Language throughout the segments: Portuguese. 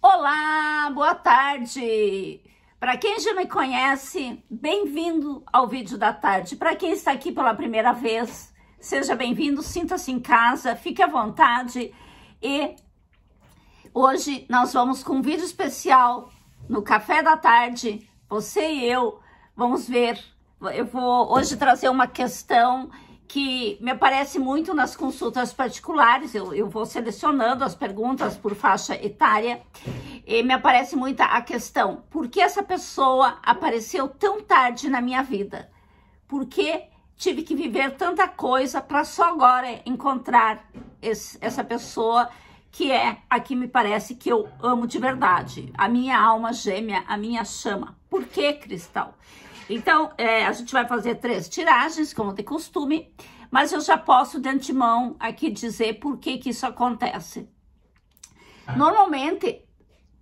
Olá, boa tarde! Para quem já me conhece, bem-vindo ao vídeo da tarde. Para quem está aqui pela primeira vez, seja bem-vindo, sinta-se em casa, fique à vontade e hoje nós vamos com um vídeo especial no café da tarde. Você e eu vamos ver. Eu vou hoje trazer uma questão que me aparece muito nas consultas particulares, eu, eu vou selecionando as perguntas por faixa etária, e me aparece muito a questão, por que essa pessoa apareceu tão tarde na minha vida? Por que tive que viver tanta coisa para só agora encontrar esse, essa pessoa que é a que me parece que eu amo de verdade, a minha alma gêmea, a minha chama. Por que, Cristal? Então, é, a gente vai fazer três tiragens, como de costume, mas eu já posso de antemão aqui dizer por que que isso acontece. Ah. Normalmente,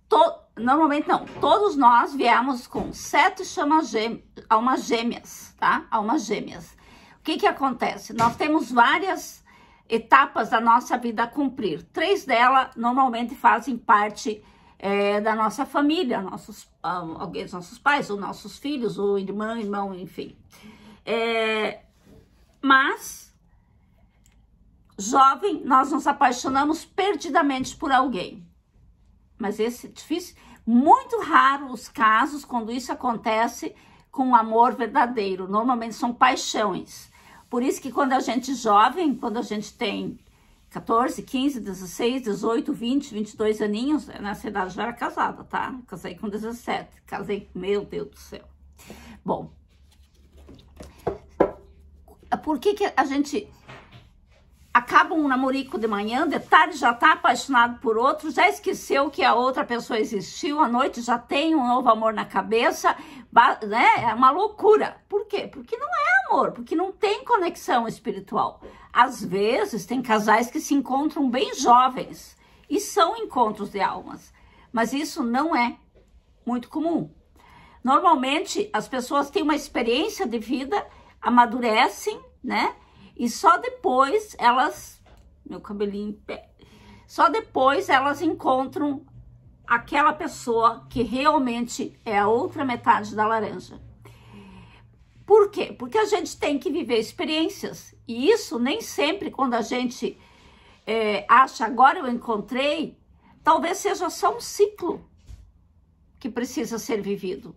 to, normalmente não, todos nós viemos com sete chamas gêmeas, almas gêmeas, tá? Almas gêmeas. O que que acontece? Nós temos várias etapas da nossa vida a cumprir. Três delas normalmente fazem parte é, da nossa família, nossos, ah, alguém dos nossos pais, ou nossos filhos, ou irmã, irmão, enfim. É, mas, jovem, nós nos apaixonamos perdidamente por alguém. Mas esse é difícil, muito raro os casos quando isso acontece com amor verdadeiro. Normalmente são paixões. Por isso que quando a gente jovem, quando a gente tem 14, 15, 16, 18, 20, 22 aninhos, é, nessa idade já era casada, tá? Casei com 17, casei, meu Deus do céu. Bom, por que que a gente acaba um namorico de manhã, de tarde já tá apaixonado por outro, já esqueceu que a outra pessoa existiu, à noite já tem um novo amor na cabeça, né? É uma loucura. Por quê? Porque não é amor, porque não tem conexão espiritual. Às vezes tem casais que se encontram bem jovens e são encontros de almas, mas isso não é muito comum. Normalmente as pessoas têm uma experiência de vida, amadurecem, né? E só depois elas... Meu cabelinho em pé. Só depois elas encontram aquela pessoa que realmente é a outra metade da laranja. Por quê? Porque a gente tem que viver experiências. E isso nem sempre quando a gente é, acha agora eu encontrei, talvez seja só um ciclo que precisa ser vivido.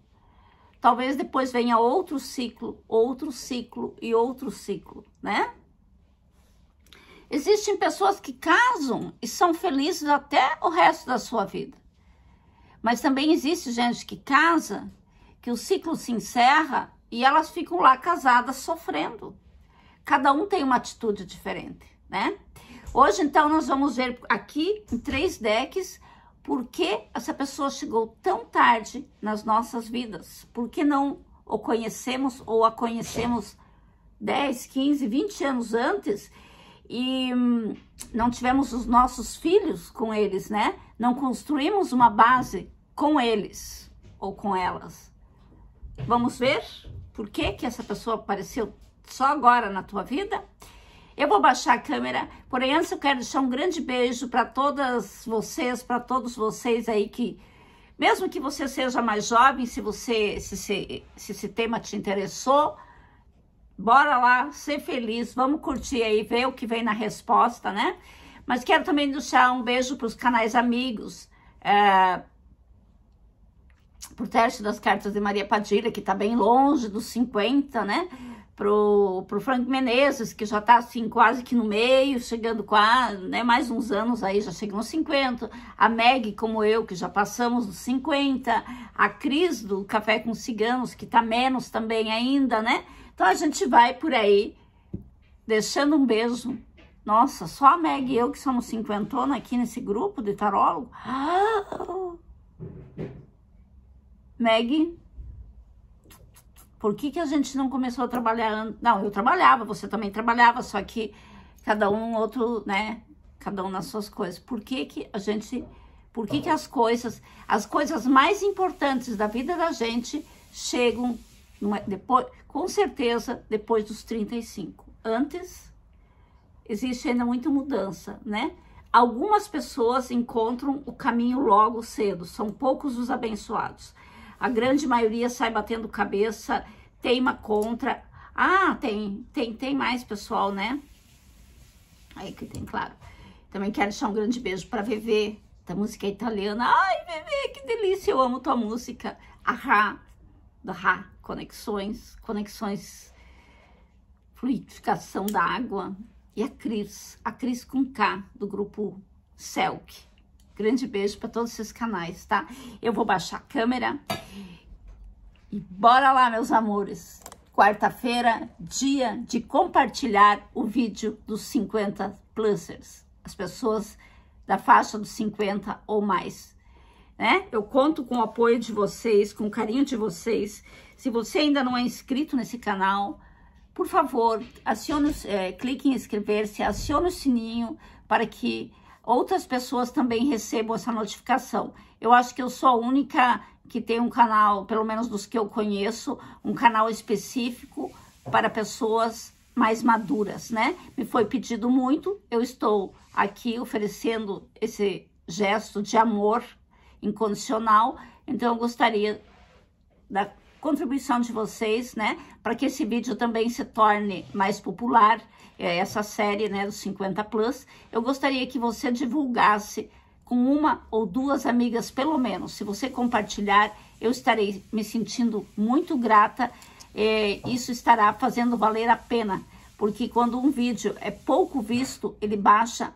Talvez depois venha outro ciclo, outro ciclo e outro ciclo, né? Existem pessoas que casam e são felizes até o resto da sua vida. Mas também existe gente que casa, que o ciclo se encerra e elas ficam lá casadas sofrendo. Cada um tem uma atitude diferente, né? Hoje, então, nós vamos ver aqui em três decks por que essa pessoa chegou tão tarde nas nossas vidas? Por que não o conhecemos ou a conhecemos 10, 15, 20 anos antes e hum, não tivemos os nossos filhos com eles, né? Não construímos uma base com eles ou com elas. Vamos ver por que, que essa pessoa apareceu só agora na tua vida? Eu vou baixar a câmera, porém antes eu quero deixar um grande beijo para todas vocês, para todos vocês aí que, mesmo que você seja mais jovem, se você se, se, se esse tema te interessou, bora lá, ser feliz, vamos curtir aí, ver o que vem na resposta, né? Mas quero também deixar um beijo para os canais amigos, é, o teste das cartas de Maria Padilha, que está bem longe dos 50, né? pro, pro Frank Menezes, que já está assim quase que no meio, chegando quase, né, mais uns anos aí, já chegou nos 50, a Meg, como eu, que já passamos dos 50, a Cris do Café com Ciganos, que está menos também ainda, né? Então a gente vai por aí, deixando um beijo. Nossa, só a Meg e eu que somos cinquentona aqui nesse grupo de tarólogo. Ah! Meg, por que, que a gente não começou a trabalhar? Não, eu trabalhava, você também trabalhava, só que cada um outro, né? Cada um nas suas coisas. Por que, que a gente. Por que, que as coisas, as coisas mais importantes da vida da gente chegam numa, depois, com certeza depois dos 35. Antes existe ainda muita mudança, né? Algumas pessoas encontram o caminho logo cedo, são poucos os abençoados a grande maioria sai batendo cabeça, teima contra. Ah, tem, tem, tem mais pessoal, né? Aí que tem, claro. Também quero deixar um grande beijo para Vevê, da música italiana. Ai, Vevê, que delícia, eu amo tua música. A Ra, da Ra, Conexões, Conexões, Fluidificação da Água. E a Cris, a Cris com K, do grupo Selk. Grande beijo para todos esses canais, tá? Eu vou baixar a câmera e bora lá, meus amores. Quarta-feira, dia de compartilhar o vídeo dos 50 plusers. As pessoas da faixa dos 50 ou mais. Né? Eu conto com o apoio de vocês, com o carinho de vocês. Se você ainda não é inscrito nesse canal, por favor, acione, é, clique em inscrever-se, acione o sininho para que outras pessoas também recebam essa notificação. Eu acho que eu sou a única que tem um canal, pelo menos dos que eu conheço, um canal específico para pessoas mais maduras, né? Me foi pedido muito, eu estou aqui oferecendo esse gesto de amor incondicional, então eu gostaria da contribuição de vocês, né, para que esse vídeo também se torne mais popular é, essa série, né, dos 50 Plus, eu gostaria que você divulgasse com uma ou duas amigas, pelo menos. Se você compartilhar, eu estarei me sentindo muito grata. É, isso estará fazendo valer a pena, porque quando um vídeo é pouco visto, ele baixa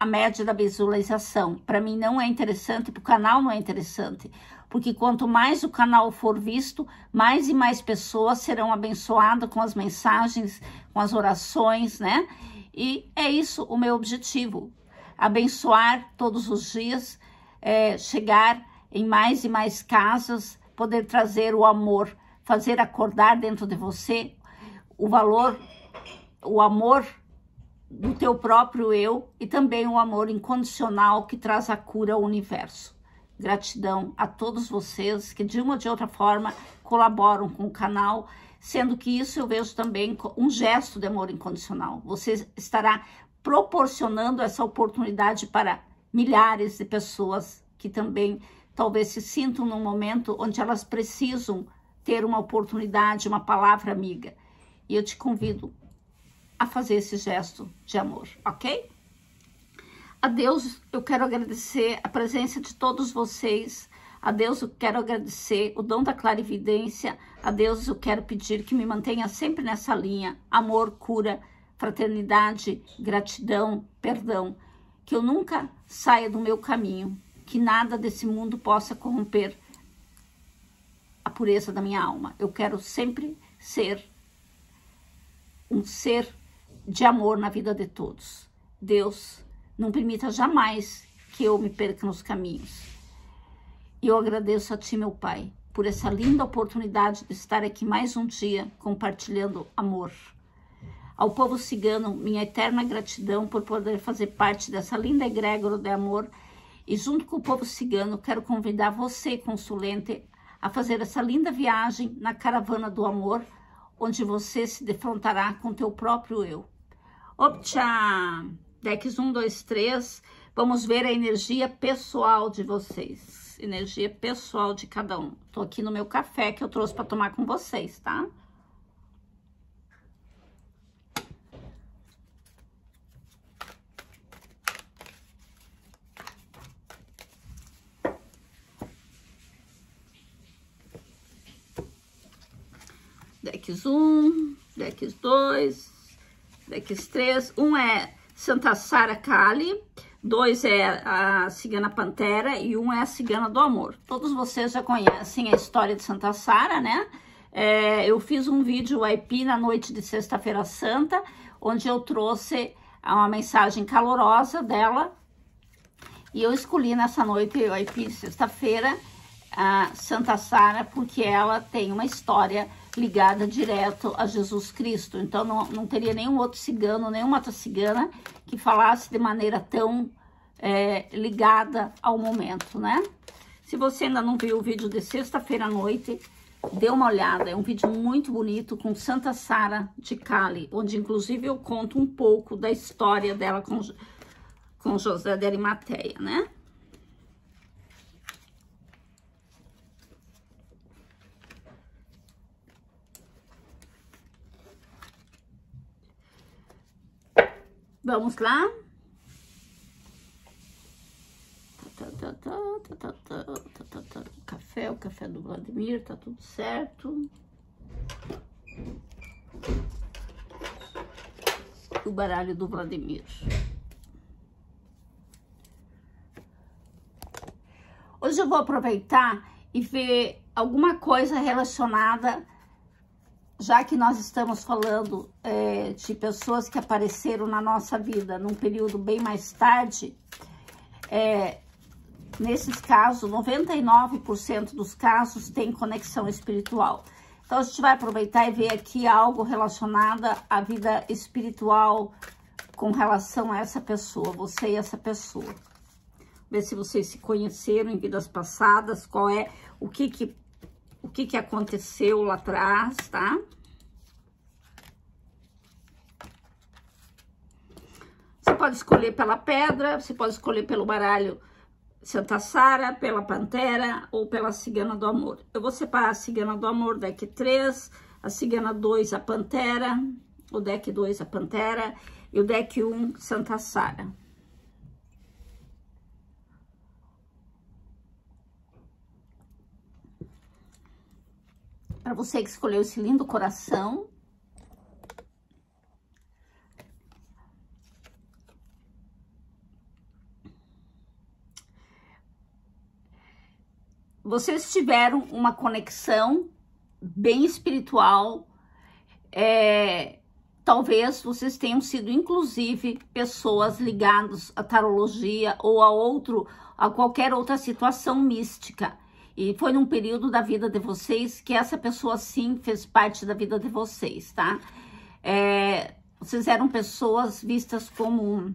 a média da visualização. Para mim não é interessante, para o canal não é interessante, porque quanto mais o canal for visto, mais e mais pessoas serão abençoadas com as mensagens, com as orações, né? E é isso o meu objetivo: abençoar todos os dias, é, chegar em mais e mais casas, poder trazer o amor, fazer acordar dentro de você o valor, o amor do teu próprio eu e também o um amor incondicional que traz a cura ao universo. Gratidão a todos vocês que de uma ou de outra forma colaboram com o canal, sendo que isso eu vejo também um gesto de amor incondicional. Você estará proporcionando essa oportunidade para milhares de pessoas que também talvez se sintam num momento onde elas precisam ter uma oportunidade, uma palavra amiga. E eu te convido a fazer esse gesto de amor, ok? A Deus eu quero agradecer a presença de todos vocês. A Deus eu quero agradecer o dom da clarividência. A Deus eu quero pedir que me mantenha sempre nessa linha: amor, cura, fraternidade, gratidão, perdão. Que eu nunca saia do meu caminho. Que nada desse mundo possa corromper a pureza da minha alma. Eu quero sempre ser um ser de amor na vida de todos. Deus, não permita jamais que eu me perca nos caminhos. eu agradeço a Ti, meu Pai, por essa linda oportunidade de estar aqui mais um dia compartilhando amor. Ao povo cigano, minha eterna gratidão por poder fazer parte dessa linda egrégora de amor. E junto com o povo cigano, quero convidar você, consulente, a fazer essa linda viagem na caravana do amor, onde você se defrontará com teu próprio eu. Opcha, decks 1, 2, 3, vamos ver a energia pessoal de vocês. Energia pessoal de cada um. Tô aqui no meu café que eu trouxe para tomar com vocês, tá? Decks 1, decks 2, desses três, um é Santa Sara Kali, dois é a Cigana Pantera e um é a Cigana do Amor. Todos vocês já conhecem a história de Santa Sara, né? É, eu fiz um vídeo IP na noite de sexta-feira santa, onde eu trouxe uma mensagem calorosa dela e eu escolhi nessa noite o IP de sexta-feira a Santa Sara porque ela tem uma história ligada direto a Jesus Cristo. Então, não, não teria nenhum outro cigano, nenhuma outra cigana que falasse de maneira tão é, ligada ao momento, né? Se você ainda não viu o vídeo de sexta-feira à noite, dê uma olhada. É um vídeo muito bonito com Santa Sara de Cali, onde inclusive eu conto um pouco da história dela com, com José de Arimateia, né? Vamos lá? Café, o café do Vladimir, tá tudo certo. O baralho do Vladimir. Hoje eu vou aproveitar e ver alguma coisa relacionada já que nós estamos falando é, de pessoas que apareceram na nossa vida num período bem mais tarde, é, nesses casos, 99% dos casos tem conexão espiritual. Então, a gente vai aproveitar e ver aqui algo relacionado à vida espiritual com relação a essa pessoa, você e essa pessoa. Ver se vocês se conheceram em vidas passadas, qual é, o que que o que, que aconteceu lá atrás, tá? Você pode escolher pela pedra, você pode escolher pelo baralho Santa Sara, pela Pantera ou pela Cigana do Amor. Eu vou separar a Cigana do Amor, deck 3, a Cigana 2, a Pantera, o deck 2, a Pantera, e o deck 1, Santa Sara. Para você que escolheu esse lindo coração. Vocês tiveram uma conexão bem espiritual. É, talvez vocês tenham sido, inclusive, pessoas ligadas à tarologia ou a outro, a qualquer outra situação mística. E foi num período da vida de vocês que essa pessoa sim fez parte da vida de vocês, tá? É, vocês eram pessoas vistas como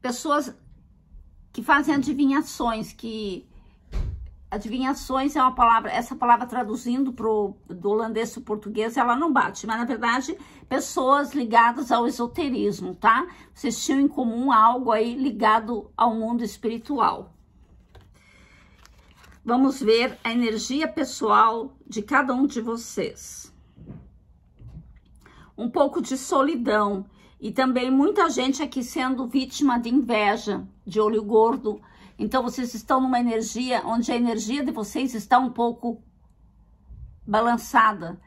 pessoas que fazem adivinhações, que adivinhações é uma palavra, essa palavra traduzindo pro, do holandês para o português, ela não bate, mas na verdade, pessoas ligadas ao esoterismo, tá? Vocês tinham em comum algo aí ligado ao mundo espiritual. Vamos ver a energia pessoal de cada um de vocês. Um pouco de solidão e também muita gente aqui sendo vítima de inveja, de olho gordo, então, vocês estão numa energia onde a energia de vocês está um pouco balançada.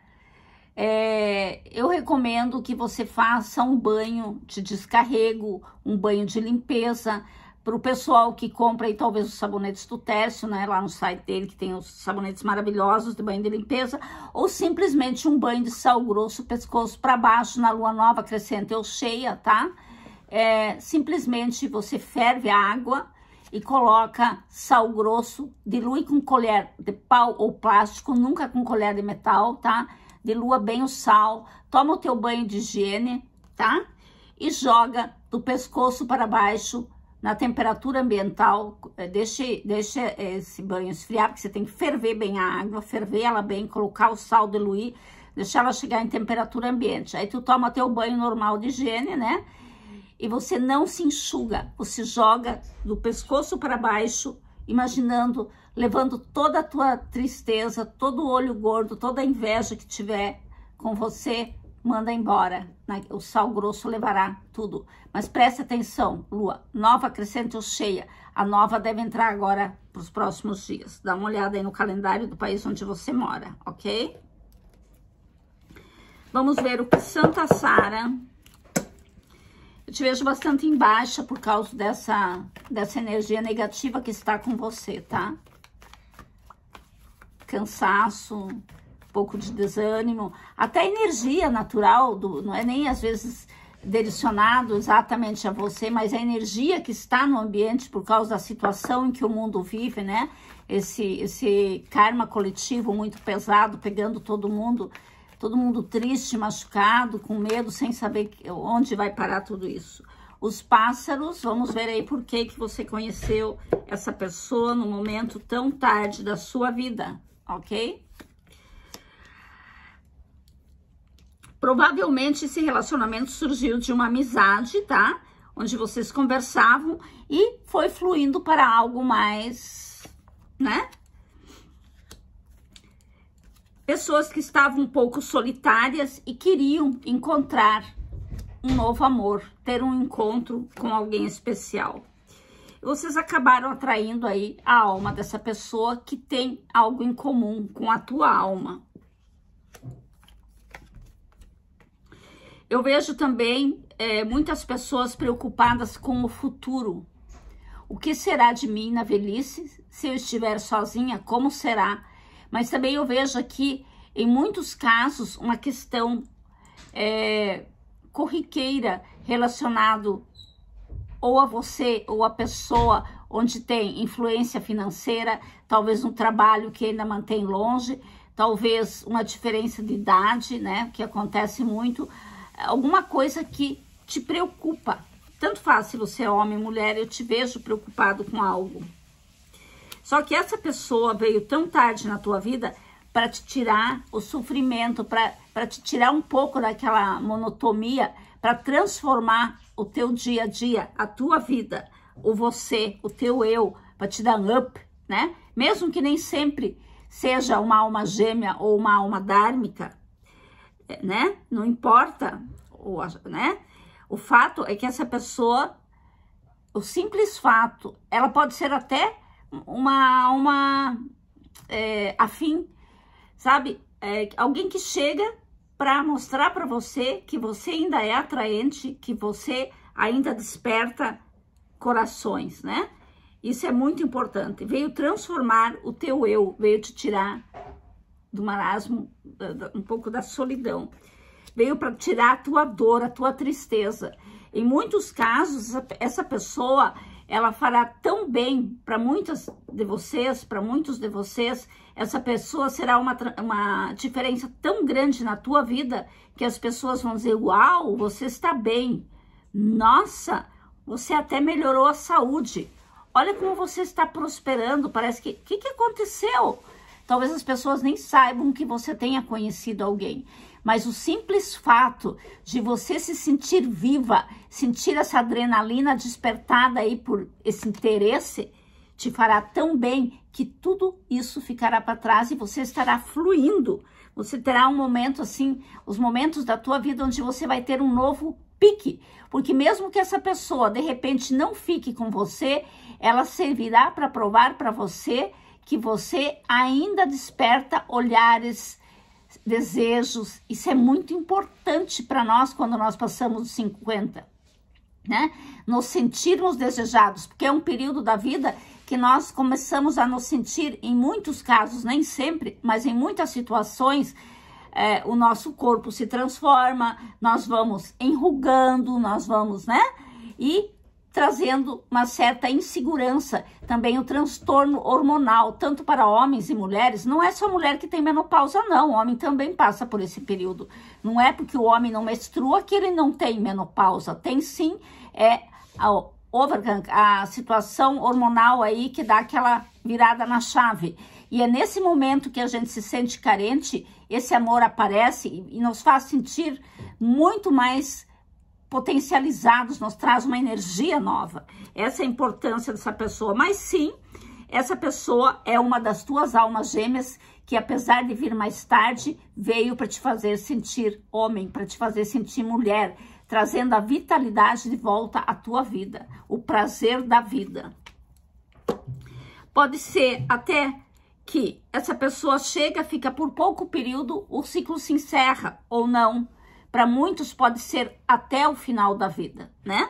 É, eu recomendo que você faça um banho de descarrego, um banho de limpeza, para o pessoal que compra aí talvez os sabonetes do Tércio, né, lá no site dele, que tem os sabonetes maravilhosos de banho de limpeza, ou simplesmente um banho de sal grosso, pescoço para baixo, na lua nova crescente ou cheia, tá? É, simplesmente você ferve a água, e coloca sal grosso, dilui com colher de pau ou plástico, nunca com colher de metal, tá? Dilua bem o sal, toma o teu banho de higiene, tá? E joga do pescoço para baixo na temperatura ambiental, é, deixe, é, esse banho esfriar, porque você tem que ferver bem a água, ferver ela bem, colocar o sal, diluir, deixar ela chegar em temperatura ambiente. Aí tu toma teu banho normal de higiene, né? e você não se enxuga, você joga do pescoço para baixo, imaginando, levando toda a tua tristeza, todo o olho gordo, toda a inveja que tiver com você, manda embora. O sal grosso levará tudo. Mas preste atenção, lua, nova crescente ou cheia. A nova deve entrar agora para os próximos dias. Dá uma olhada aí no calendário do país onde você mora, ok? Vamos ver o que Santa Sara te vejo bastante em baixa por causa dessa, dessa energia negativa que está com você, tá? Cansaço, um pouco de desânimo, até energia natural, do, não é nem às vezes direcionado exatamente a você, mas a energia que está no ambiente por causa da situação em que o mundo vive, né? Esse, esse karma coletivo muito pesado, pegando todo mundo, todo mundo triste, machucado, com medo, sem saber onde vai parar tudo isso. Os pássaros, vamos ver aí por que, que você conheceu essa pessoa no momento tão tarde da sua vida, ok? Provavelmente esse relacionamento surgiu de uma amizade, tá? Onde vocês conversavam e foi fluindo para algo mais, né? Pessoas que estavam um pouco solitárias e queriam encontrar um novo amor, ter um encontro com alguém especial. Vocês acabaram atraindo aí a alma dessa pessoa que tem algo em comum com a tua alma. Eu vejo também é, muitas pessoas preocupadas com o futuro. O que será de mim na velhice? Se eu estiver sozinha, como será? Mas também eu vejo aqui, em muitos casos, uma questão é, corriqueira relacionado ou a você ou a pessoa onde tem influência financeira, talvez um trabalho que ainda mantém longe, talvez uma diferença de idade, né, que acontece muito, alguma coisa que te preocupa. Tanto faz se você é homem ou mulher, eu te vejo preocupado com algo. Só que essa pessoa veio tão tarde na tua vida para te tirar o sofrimento, para te tirar um pouco daquela monotonia, para transformar o teu dia a dia, a tua vida, o você, o teu eu, para te dar um up, né? Mesmo que nem sempre seja uma alma gêmea ou uma alma dármica, né? Não importa, né? O fato é que essa pessoa, o simples fato, ela pode ser até uma alma é, afim, sabe? É, alguém que chega para mostrar para você que você ainda é atraente, que você ainda desperta corações, né? Isso é muito importante. Veio transformar o teu eu, veio te tirar do marasmo, um pouco da solidão. Veio para tirar a tua dor, a tua tristeza. Em muitos casos, essa pessoa ela fará tão bem para muitas de vocês, para muitos de vocês, essa pessoa será uma, uma diferença tão grande na tua vida que as pessoas vão dizer: Uau, você está bem. Nossa, você até melhorou a saúde. Olha como você está prosperando. Parece que. O que, que aconteceu? Talvez as pessoas nem saibam que você tenha conhecido alguém mas o simples fato de você se sentir viva, sentir essa adrenalina despertada aí por esse interesse, te fará tão bem que tudo isso ficará para trás e você estará fluindo. Você terá um momento assim, os momentos da tua vida onde você vai ter um novo pique, porque mesmo que essa pessoa de repente não fique com você, ela servirá para provar para você que você ainda desperta olhares desejos. Isso é muito importante para nós quando nós passamos dos 50, né? Nos sentirmos desejados, porque é um período da vida que nós começamos a nos sentir, em muitos casos, nem sempre, mas em muitas situações, é, o nosso corpo se transforma, nós vamos enrugando, nós vamos, né? E trazendo uma certa insegurança, também o transtorno hormonal, tanto para homens e mulheres. Não é só mulher que tem menopausa, não. O homem também passa por esse período. Não é porque o homem não menstrua que ele não tem menopausa. Tem sim é a, overgang, a situação hormonal aí que dá aquela virada na chave. E é nesse momento que a gente se sente carente, esse amor aparece e nos faz sentir muito mais potencializados, nos traz uma energia nova. Essa é a importância dessa pessoa. Mas sim, essa pessoa é uma das tuas almas gêmeas que, apesar de vir mais tarde, veio para te fazer sentir homem, para te fazer sentir mulher, trazendo a vitalidade de volta à tua vida, o prazer da vida. Pode ser até que essa pessoa chega, fica por pouco período, o ciclo se encerra ou não para muitos pode ser até o final da vida, né?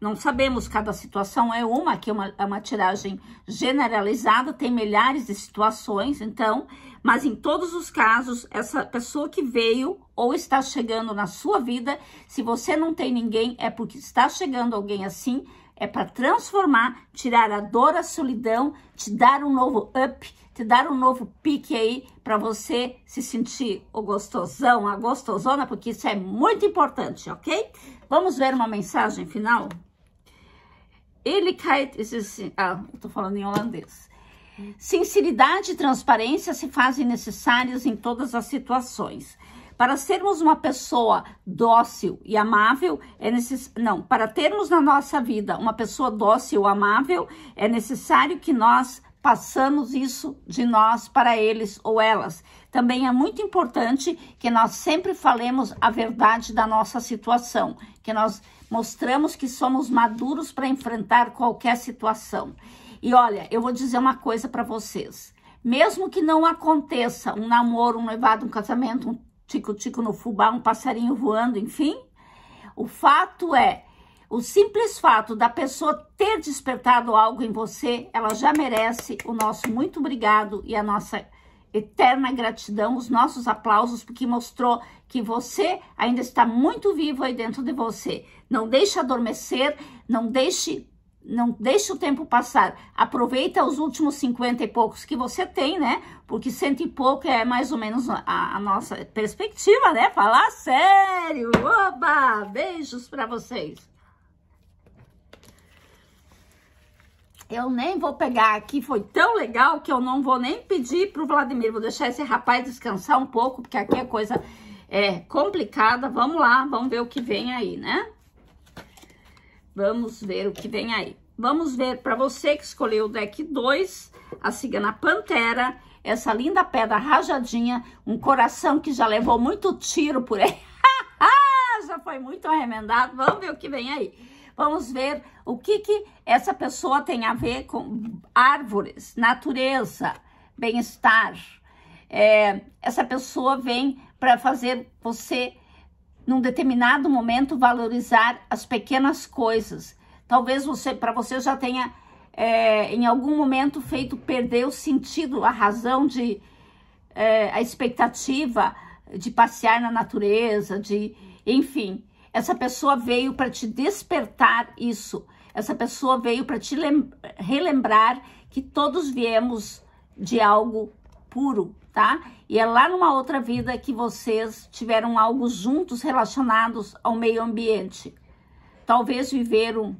Não sabemos, cada situação é uma, aqui é uma, é uma tiragem generalizada, tem milhares de situações, então, mas em todos os casos, essa pessoa que veio ou está chegando na sua vida, se você não tem ninguém, é porque está chegando alguém assim, é para transformar, tirar a dor, a solidão, te dar um novo up, te dar um novo pique aí para você se sentir o gostosão, a gostosona, porque isso é muito importante, ok? Vamos ver uma mensagem final? Ele cai... É ah, eu tô falando em holandês. Sinceridade e transparência se fazem necessárias em todas as situações. Para sermos uma pessoa dócil e amável, é necess... não, para termos na nossa vida uma pessoa dócil e amável, é necessário que nós passamos isso de nós para eles ou elas. Também é muito importante que nós sempre falemos a verdade da nossa situação, que nós mostramos que somos maduros para enfrentar qualquer situação. E olha, eu vou dizer uma coisa para vocês. Mesmo que não aconteça um namoro, um noivado, um casamento, um tico-tico no fubá, um passarinho voando, enfim. O fato é, o simples fato da pessoa ter despertado algo em você, ela já merece o nosso muito obrigado e a nossa eterna gratidão, os nossos aplausos, porque mostrou que você ainda está muito vivo aí dentro de você. Não deixe adormecer, não deixe não deixe o tempo passar. Aproveita os últimos 50 e poucos que você tem, né? Porque cento e pouco é mais ou menos a, a nossa perspectiva, né? Falar sério. Oba! Beijos para vocês. Eu nem vou pegar aqui, foi tão legal que eu não vou nem pedir pro Vladimir. Vou deixar esse rapaz descansar um pouco, porque aqui é coisa é, complicada. Vamos lá, vamos ver o que vem aí, né? Vamos ver o que vem aí. Vamos ver, para você que escolheu o deck 2, a Cigana Pantera, essa linda pedra rajadinha, um coração que já levou muito tiro por aí. já foi muito remendado. Vamos ver o que vem aí. Vamos ver o que, que essa pessoa tem a ver com árvores, natureza, bem-estar. É, essa pessoa vem para fazer você num determinado momento, valorizar as pequenas coisas. Talvez você, para você já tenha, é, em algum momento, feito perder o sentido, a razão de é, a expectativa de passear na natureza, de, enfim, essa pessoa veio para te despertar isso. Essa pessoa veio para te relembrar que todos viemos de algo puro, tá? E é lá numa outra vida que vocês tiveram algo juntos relacionados ao meio ambiente. Talvez viveram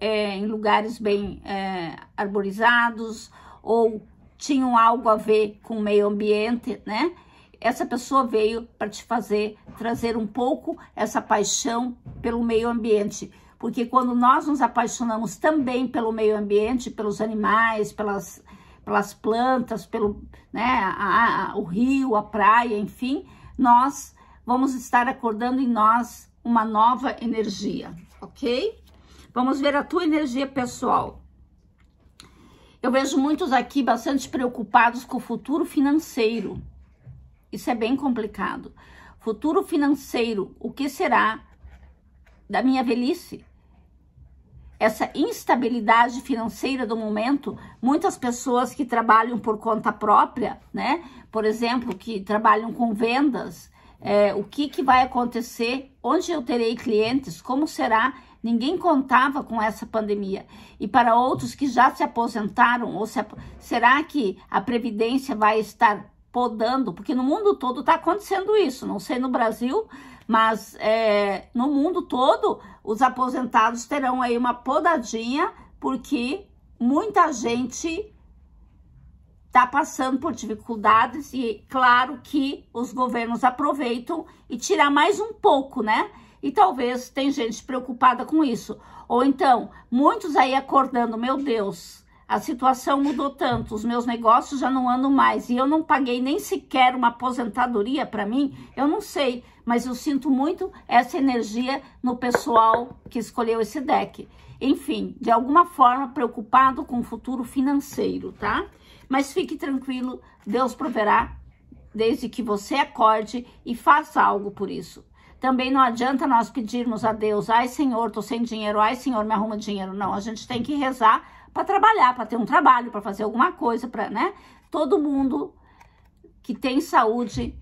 é, em lugares bem é, arborizados ou tinham algo a ver com o meio ambiente, né? Essa pessoa veio para te fazer trazer um pouco essa paixão pelo meio ambiente porque quando nós nos apaixonamos também pelo meio ambiente, pelos animais, pelas pelas plantas, pelo né, a, a, o rio, a praia, enfim, nós vamos estar acordando em nós uma nova energia, ok? Vamos ver a tua energia pessoal. Eu vejo muitos aqui bastante preocupados com o futuro financeiro. Isso é bem complicado. Futuro financeiro, o que será da minha velhice? essa instabilidade financeira do momento, muitas pessoas que trabalham por conta própria, né? Por exemplo, que trabalham com vendas, é, o que, que vai acontecer, onde eu terei clientes, como será? Ninguém contava com essa pandemia. E para outros que já se aposentaram, ou se, será que a Previdência vai estar podando? Porque no mundo todo está acontecendo isso, não sei no Brasil, mas é, no mundo todo, os aposentados terão aí uma podadinha, porque muita gente está passando por dificuldades e claro que os governos aproveitam e tirar mais um pouco, né? E talvez tem gente preocupada com isso. Ou então, muitos aí acordando, meu Deus, a situação mudou tanto, os meus negócios já não andam mais e eu não paguei nem sequer uma aposentadoria para mim, eu não sei, mas eu sinto muito essa energia no pessoal que escolheu esse deck. Enfim, de alguma forma preocupado com o futuro financeiro, tá? Mas fique tranquilo, Deus proverá desde que você acorde e faça algo por isso. Também não adianta nós pedirmos a Deus, ai Senhor, tô sem dinheiro, ai Senhor, me arruma dinheiro. Não, a gente tem que rezar para trabalhar, para ter um trabalho, para fazer alguma coisa, para, né? Todo mundo que tem saúde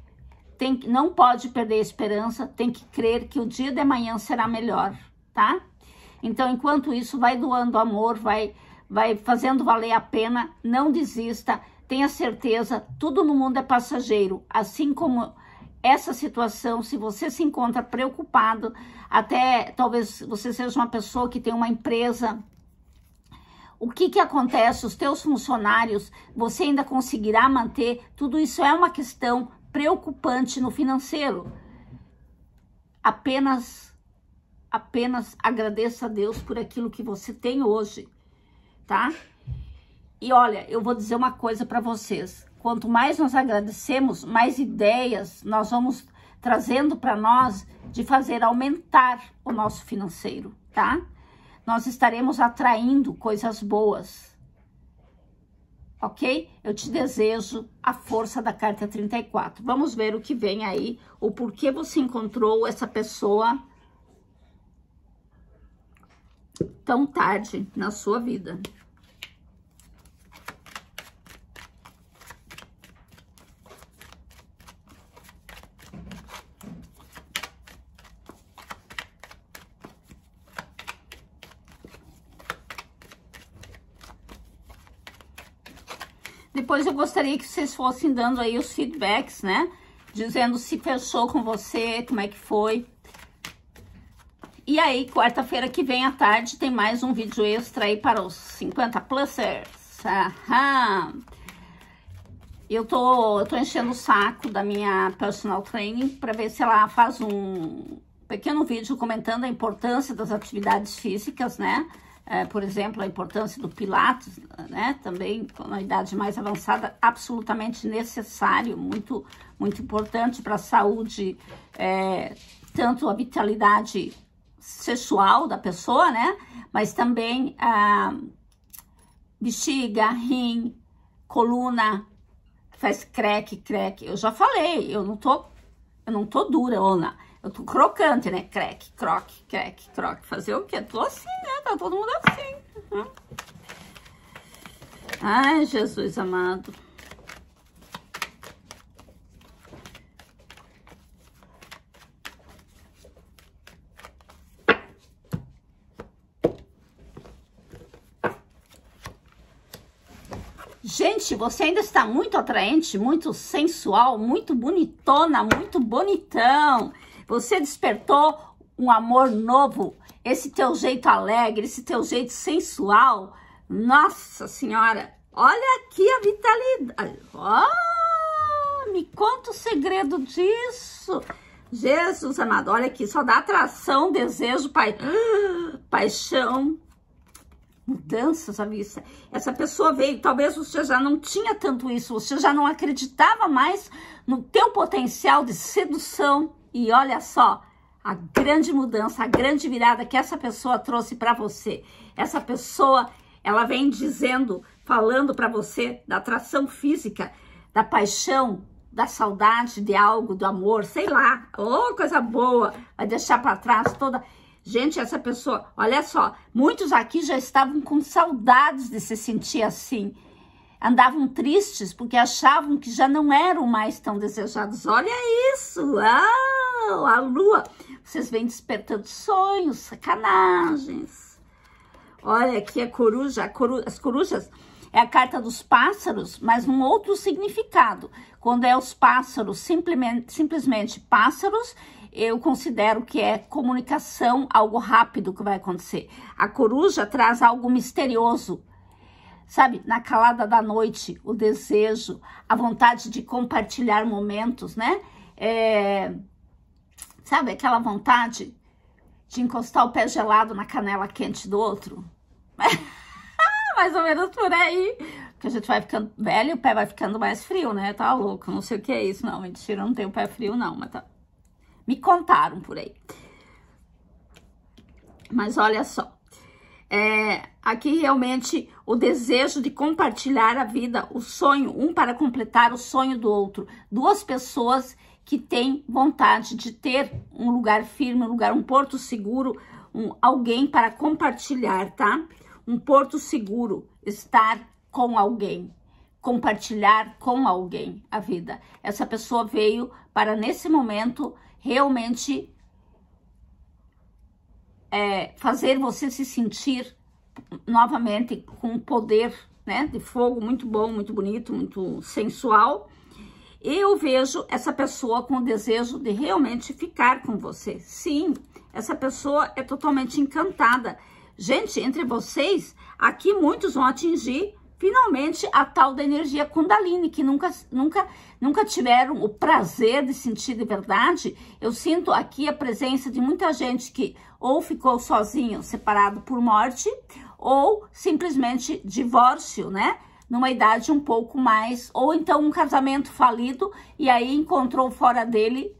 tem, não pode perder a esperança, tem que crer que o dia de amanhã será melhor, tá? Então, enquanto isso, vai doando amor, vai, vai fazendo valer a pena, não desista, tenha certeza, tudo no mundo é passageiro, assim como essa situação, se você se encontra preocupado, até talvez você seja uma pessoa que tem uma empresa o que, que acontece, os teus funcionários, você ainda conseguirá manter? Tudo isso é uma questão preocupante no financeiro. Apenas, apenas agradeça a Deus por aquilo que você tem hoje, tá? E olha, eu vou dizer uma coisa para vocês. Quanto mais nós agradecemos, mais ideias nós vamos trazendo para nós de fazer aumentar o nosso financeiro, tá? nós estaremos atraindo coisas boas. Ok? Eu te desejo a força da carta 34. Vamos ver o que vem aí, o porquê você encontrou essa pessoa tão tarde na sua vida. Depois eu gostaria que vocês fossem dando aí os feedbacks, né? Dizendo se fechou com você, como é que foi. E aí, quarta-feira que vem à tarde, tem mais um vídeo extra aí para os 50 plusers. Aham. Eu tô, eu tô enchendo o saco da minha personal training para ver se ela faz um pequeno vídeo comentando a importância das atividades físicas, né? é, por exemplo, a importância do Pilates, né? Também na idade mais avançada, absolutamente necessário, muito, muito importante para a saúde, é, tanto a vitalidade sexual da pessoa, né? Mas também a ah, bexiga, rim, coluna, faz creque, creque. Eu já falei, eu não tô, eu não tô dura, Ona crocante, né? Crack, croc, crack, croc. Fazer o quê? Tô assim, né? Tá todo mundo assim. Uhum. Ai, Jesus amado. Gente, você ainda está muito atraente, muito sensual, muito bonitona, muito bonitão. Você despertou um amor novo, esse teu jeito alegre, esse teu jeito sensual. Nossa Senhora, olha aqui a vitalidade. Oh, me conta o segredo disso. Jesus amado, olha aqui, só dá atração, desejo, pai, paixão, mudanças à vista. Essa pessoa veio, talvez você já não tinha tanto isso, você já não acreditava mais no teu potencial de sedução, e olha só a grande mudança, a grande virada que essa pessoa trouxe para você. Essa pessoa, ela vem dizendo, falando para você da atração física, da paixão, da saudade de algo, do amor, sei lá. Ô, oh, coisa boa, vai deixar para trás toda Gente, essa pessoa, olha só, muitos aqui já estavam com saudades de se sentir assim, Andavam tristes porque achavam que já não eram mais tão desejados. Olha isso! Ah, a lua! Vocês vêm despertando sonhos, sacanagens. Olha aqui a coruja, a coru as corujas é a carta dos pássaros, mas um outro significado. Quando é os pássaros, simplesmente, simplesmente pássaros, eu considero que é comunicação, algo rápido que vai acontecer. A coruja traz algo misterioso, sabe, na calada da noite, o desejo, a vontade de compartilhar momentos, né? É, sabe, aquela vontade de encostar o pé gelado na canela quente do outro. mais ou menos por aí. Porque a gente vai ficando velho, o pé vai ficando mais frio, né? Tá louco, não sei o que é isso, não. Mentira, não tenho pé frio, não. Mas tá... Me contaram por aí. Mas olha só. É, aqui realmente o desejo de compartilhar a vida, o sonho, um para completar o sonho do outro. Duas pessoas que têm vontade de ter um lugar firme, um lugar, um porto seguro, um, alguém para compartilhar, tá? Um porto seguro, estar com alguém, compartilhar com alguém a vida. Essa pessoa veio para, nesse momento, realmente é, fazer você se sentir novamente com poder né, de fogo muito bom, muito bonito, muito sensual. Eu vejo essa pessoa com o desejo de realmente ficar com você. Sim, essa pessoa é totalmente encantada. Gente, entre vocês, aqui muitos vão atingir finalmente a tal da energia Kundalini, que nunca, nunca, nunca tiveram o prazer de sentir de verdade. Eu sinto aqui a presença de muita gente que ou ficou sozinho, separado por morte, ou simplesmente divórcio, né? Numa idade um pouco mais, ou então um casamento falido e aí encontrou fora dele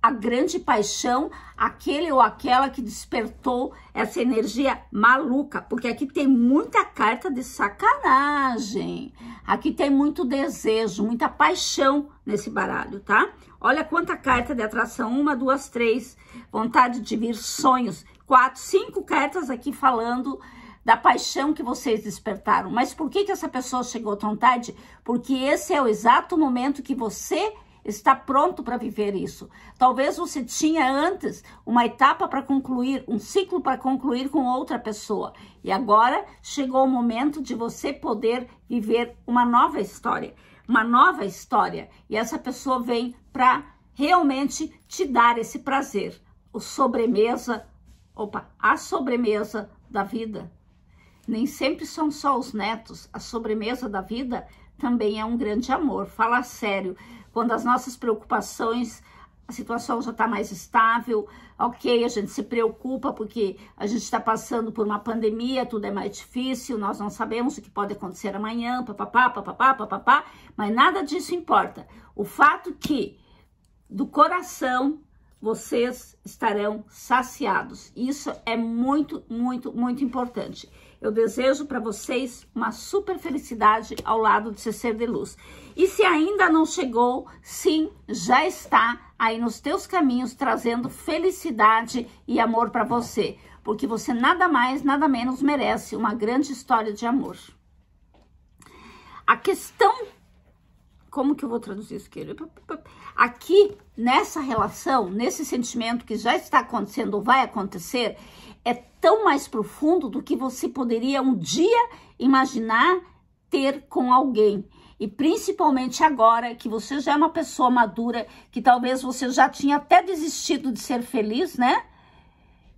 a grande paixão, aquele ou aquela que despertou essa energia maluca, porque aqui tem muita carta de sacanagem, aqui tem muito desejo, muita paixão nesse baralho, tá? Olha quanta carta de atração, uma, duas, três, vontade de vir, sonhos, quatro, cinco cartas aqui falando da paixão que vocês despertaram. Mas por que, que essa pessoa chegou tão tarde? Porque esse é o exato momento que você está pronto para viver isso. Talvez você tinha antes uma etapa para concluir, um ciclo para concluir com outra pessoa. E agora chegou o momento de você poder viver uma nova história. Uma nova história. E essa pessoa vem para realmente te dar esse prazer. O sobremesa, opa, a sobremesa da vida. Nem sempre são só os netos. A sobremesa da vida também é um grande amor. Fala sério, quando as nossas preocupações, a situação já está mais estável, ok, a gente se preocupa porque a gente está passando por uma pandemia, tudo é mais difícil, nós não sabemos o que pode acontecer amanhã, papapá, papapá, papapá, mas nada disso importa. O fato que do coração vocês estarão saciados. Isso é muito, muito, muito importante. Eu desejo para vocês uma super felicidade ao lado de seu ser de luz. E se ainda não chegou, sim, já está aí nos teus caminhos trazendo felicidade e amor para você, porque você nada mais, nada menos merece uma grande história de amor. A questão como que eu vou traduzir isso aqui? Aqui, nessa relação, nesse sentimento que já está acontecendo ou vai acontecer, é tão mais profundo do que você poderia um dia imaginar ter com alguém. E principalmente agora que você já é uma pessoa madura, que talvez você já tinha até desistido de ser feliz, né?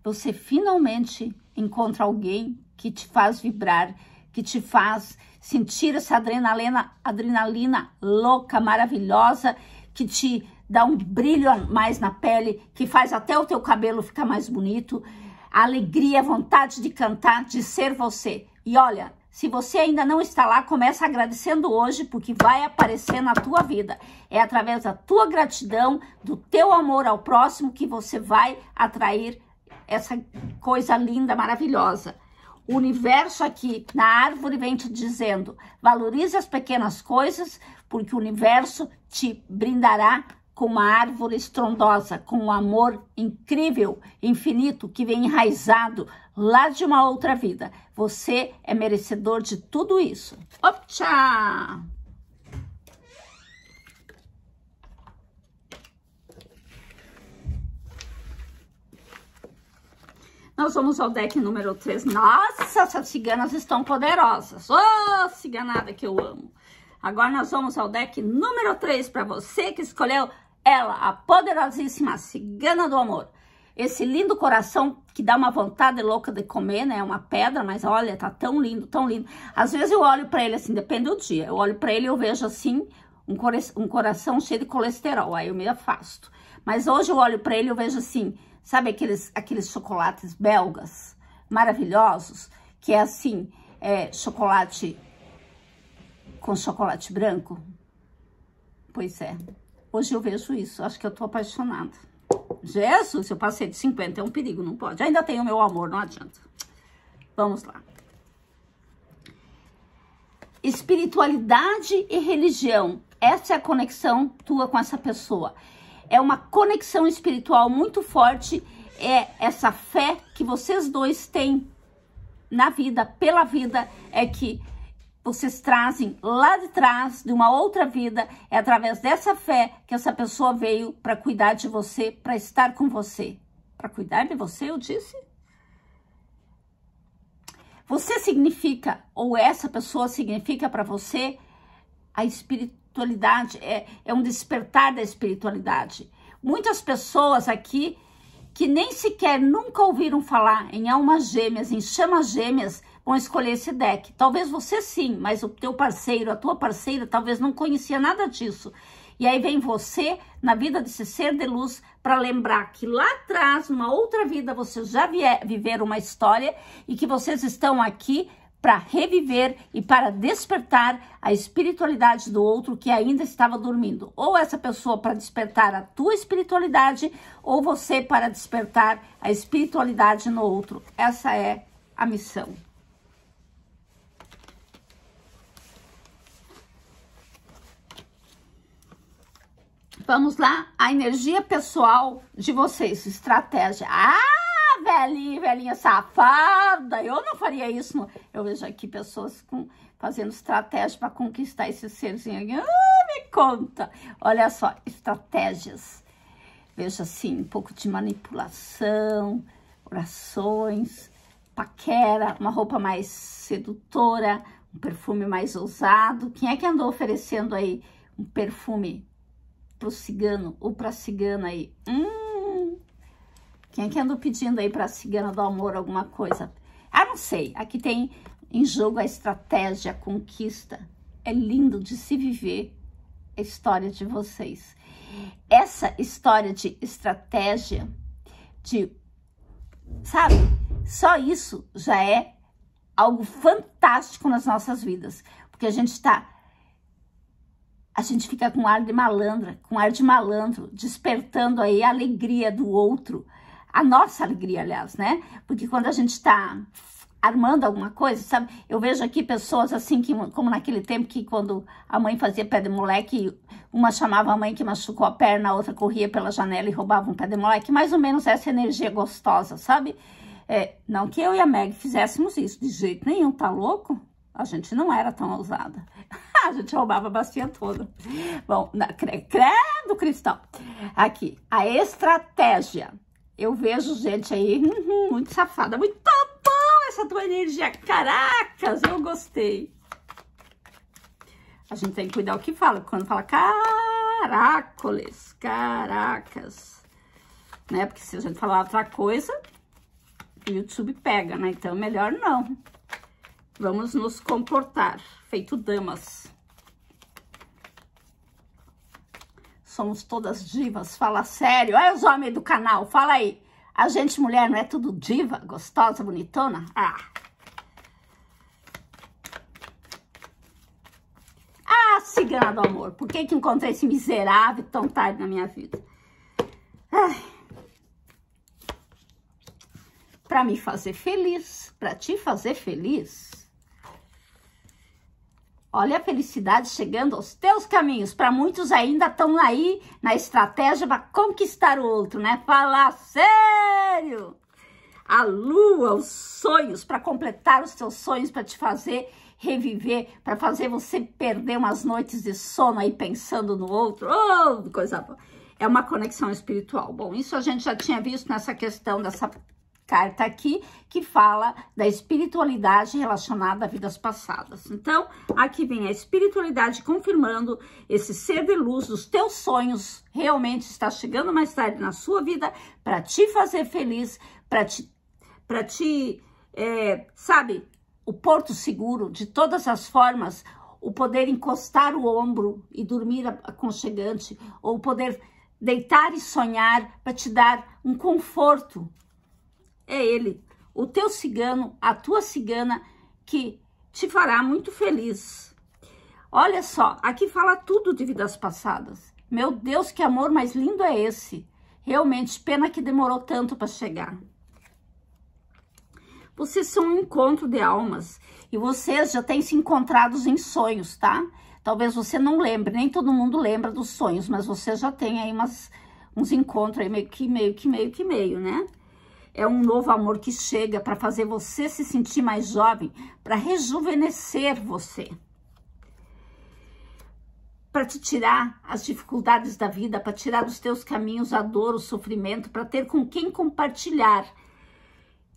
Você finalmente encontra alguém que te faz vibrar, que te faz sentir essa adrenalina, adrenalina louca, maravilhosa, que te dá um brilho mais na pele, que faz até o teu cabelo ficar mais bonito, a alegria, a vontade de cantar, de ser você. E olha, se você ainda não está lá, começa agradecendo hoje, porque vai aparecer na tua vida. É através da tua gratidão, do teu amor ao próximo, que você vai atrair essa coisa linda, maravilhosa. O universo aqui na árvore vem te dizendo: valorize as pequenas coisas, porque o universo te brindará com uma árvore estrondosa, com um amor incrível, infinito, que vem enraizado lá de uma outra vida. Você é merecedor de tudo isso. Optcha! Nós vamos ao deck número 3. Nossa, essas ciganas estão poderosas. Ô, oh, ciganada que eu amo. Agora nós vamos ao deck número 3 para você que escolheu ela, a poderosíssima cigana do amor. Esse lindo coração que dá uma vontade louca de comer, né? Uma pedra, mas olha, tá tão lindo, tão lindo. Às vezes eu olho para ele assim, depende do dia. Eu olho para ele e eu vejo assim um, cora um coração cheio de colesterol, aí eu me afasto. Mas hoje eu olho para ele e eu vejo assim, sabe aqueles aqueles chocolates belgas maravilhosos, que é assim, é chocolate com chocolate branco? Pois é. Hoje eu vejo isso, acho que eu tô apaixonada. Jesus, eu passei de 50, é um perigo, não pode. Ainda tenho meu amor, não adianta. Vamos lá. Espiritualidade e religião. Essa é a conexão tua com essa pessoa. É uma conexão espiritual muito forte. É essa fé que vocês dois têm na vida, pela vida, é que vocês trazem lá de trás de uma outra vida. É através dessa fé que essa pessoa veio para cuidar de você, para estar com você. Para cuidar de você, eu disse? Você significa, ou essa pessoa significa para você, a espiritualidade, é, é um despertar da espiritualidade. Muitas pessoas aqui que nem sequer nunca ouviram falar em almas gêmeas, em chamas gêmeas, vão escolher esse deck. Talvez você sim, mas o teu parceiro, a tua parceira, talvez não conhecia nada disso. E aí vem você na vida desse ser de luz para lembrar que lá atrás, numa outra vida, vocês já viveram uma história e que vocês estão aqui para reviver e para despertar a espiritualidade do outro que ainda estava dormindo. Ou essa pessoa para despertar a tua espiritualidade, ou você para despertar a espiritualidade no outro. Essa é a missão. Vamos lá, a energia pessoal de vocês, estratégia. Ah, velhinha, velhinha safada, eu não faria isso. Não. Eu vejo aqui pessoas com, fazendo estratégia para conquistar esse serzinho. Ah, me conta. Olha só, estratégias. Veja assim, um pouco de manipulação, orações, paquera, uma roupa mais sedutora, um perfume mais ousado. Quem é que andou oferecendo aí um perfume pro cigano ou pra cigana aí. Hum, quem é que anda pedindo aí pra cigana do amor alguma coisa? Ah, não sei. Aqui tem em jogo a estratégia, a conquista. É lindo de se viver a história de vocês. Essa história de estratégia, de, sabe, só isso já é algo fantástico nas nossas vidas. Porque a gente está a gente fica com ar de malandra, com ar de malandro, despertando aí a alegria do outro, a nossa alegria, aliás, né? Porque quando a gente está armando alguma coisa, sabe? Eu vejo aqui pessoas assim, que, como naquele tempo que quando a mãe fazia pé de moleque, uma chamava a mãe que machucou a perna, a outra corria pela janela e roubava um pé de moleque, mais ou menos essa energia gostosa, sabe? É, não que eu e a Meg fizéssemos isso, de jeito nenhum, tá louco? A gente não era tão ousada. a gente roubava a bacia toda. Bom, na, cre, credo, Cristão. Aqui, a estratégia. Eu vejo gente aí uhum, muito safada, muito bom essa tua energia. Caracas, eu gostei. A gente tem que cuidar o que fala. Quando fala caracoles, caracas. Né? Porque se a gente falar outra coisa, o YouTube pega, né? Então, melhor não. Vamos nos comportar, feito damas. Somos todas divas, fala sério. Olha é os homens do canal, fala aí. A gente mulher não é tudo diva, gostosa, bonitona? Ah! Ah, cigana do amor, por que que encontrei esse miserável tão tarde na minha vida? Ai. Pra me fazer feliz, pra te fazer feliz, Olha a felicidade chegando aos teus caminhos. Para muitos ainda estão aí na estratégia para conquistar o outro, né? Falar sério. A lua, os sonhos para completar os teus sonhos, para te fazer reviver, para fazer você perder umas noites de sono aí pensando no outro. Oh, coisa boa. É uma conexão espiritual. Bom, isso a gente já tinha visto nessa questão dessa carta aqui que fala da espiritualidade relacionada a vidas passadas. Então, aqui vem a espiritualidade confirmando esse ser de luz dos teus sonhos realmente está chegando mais tarde na sua vida para te fazer feliz, para te, para te, é, sabe, o porto seguro de todas as formas, o poder encostar o ombro e dormir aconchegante, ou poder deitar e sonhar para te dar um conforto é ele, o teu cigano, a tua cigana, que te fará muito feliz. Olha só, aqui fala tudo de vidas passadas. Meu Deus, que amor mais lindo é esse! Realmente, pena que demorou tanto para chegar. Vocês são um encontro de almas e vocês já têm se encontrado em sonhos, tá? Talvez você não lembre, nem todo mundo lembra dos sonhos, mas você já tem aí umas, uns encontros aí meio que meio que meio que meio, né? é um novo amor que chega para fazer você se sentir mais jovem, para rejuvenescer você. Para te tirar as dificuldades da vida, para tirar dos teus caminhos a dor, o sofrimento, para ter com quem compartilhar.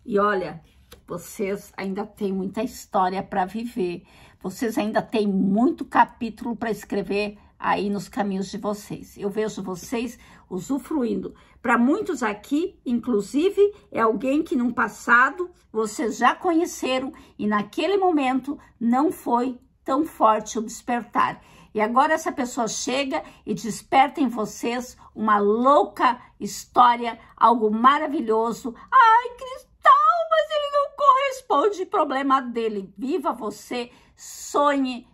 E olha, vocês ainda têm muita história para viver. Vocês ainda têm muito capítulo para escrever aí nos caminhos de vocês. Eu vejo vocês usufruindo. Para muitos aqui, inclusive, é alguém que no passado vocês já conheceram e naquele momento não foi tão forte o despertar. E agora essa pessoa chega e desperta em vocês uma louca história, algo maravilhoso. Ai, Cristal, mas ele não corresponde problema dele. Viva você, sonhe,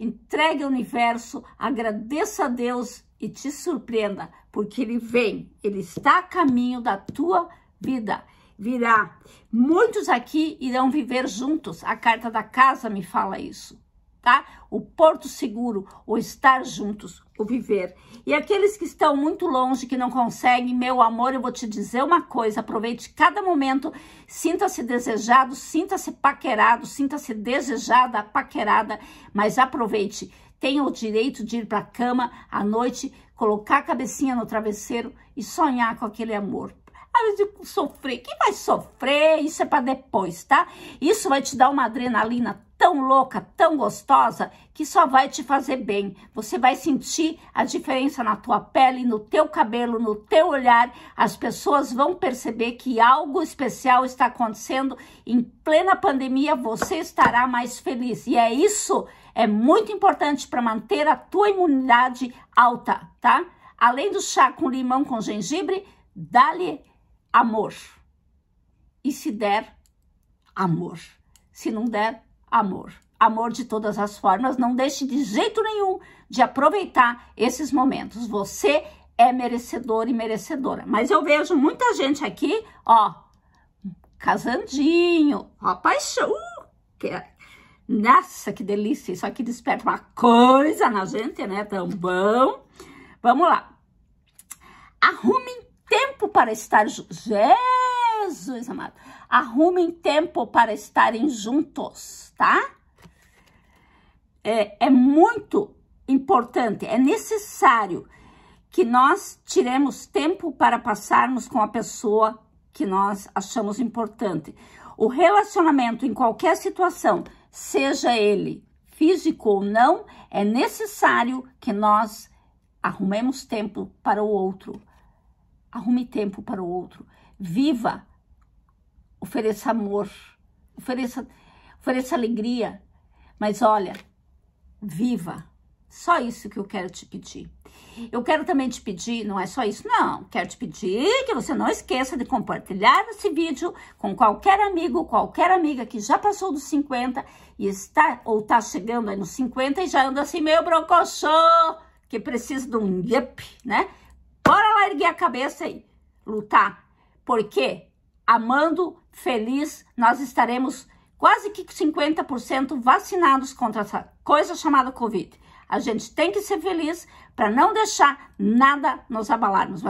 entregue o universo, agradeça a Deus e te surpreenda porque ele vem, ele está a caminho da tua vida. Virá. Muitos aqui irão viver juntos. A carta da casa me fala isso tá? O porto seguro, o estar juntos, o viver. E aqueles que estão muito longe, que não conseguem, meu amor, eu vou te dizer uma coisa, aproveite cada momento, sinta-se desejado, sinta-se paquerado, sinta-se desejada, paquerada, mas aproveite. Tenha o direito de ir para a cama à noite, colocar a cabecinha no travesseiro e sonhar com aquele amor. Para de sofrer. Quem vai sofrer? Isso é para depois, tá? Isso vai te dar uma adrenalina tão louca, tão gostosa, que só vai te fazer bem. Você vai sentir a diferença na tua pele, no teu cabelo, no teu olhar. As pessoas vão perceber que algo especial está acontecendo. Em plena pandemia, você estará mais feliz. E é isso, é muito importante para manter a tua imunidade alta, tá? Além do chá com limão com gengibre, dá-lhe amor. E se der, amor. Se não der, amor. Amor de todas as formas. Não deixe de jeito nenhum de aproveitar esses momentos. Você é merecedor e merecedora. Mas eu vejo muita gente aqui, ó, casandinho, ó, paixão. Uh, que, é, nossa, que delícia! Isso aqui desperta uma coisa na gente, né? Tão bom. Vamos lá. Arrumem tempo para estar Jesus amado. Arrumem tempo para estarem juntos, tá? É, é muito importante, é necessário que nós tiremos tempo para passarmos com a pessoa que nós achamos importante. O relacionamento em qualquer situação, seja ele físico ou não, é necessário que nós arrumemos tempo para o outro, Arrume tempo para o outro. Viva. Ofereça amor. Ofereça, ofereça alegria. Mas olha, viva. Só isso que eu quero te pedir. Eu quero também te pedir, não é só isso, não. Quero te pedir que você não esqueça de compartilhar esse vídeo com qualquer amigo, qualquer amiga que já passou dos 50 e está ou está chegando aí nos 50 e já anda assim meio brocochô, que precisa de um yep, né? Bora lá erguer a cabeça aí, lutar, porque amando, feliz, nós estaremos quase que 50% vacinados contra essa coisa chamada Covid. A gente tem que ser feliz para não deixar nada nos abalar. Mas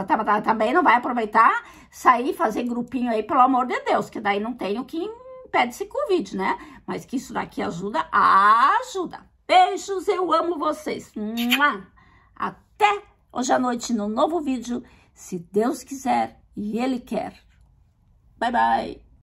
também não vai aproveitar, sair, fazer grupinho aí, pelo amor de Deus, que daí não tem o que impede esse Covid, né? Mas que isso daqui ajuda, ajuda. Beijos, eu amo vocês. Até! hoje à noite num novo vídeo, se Deus quiser e Ele quer. Bye, bye!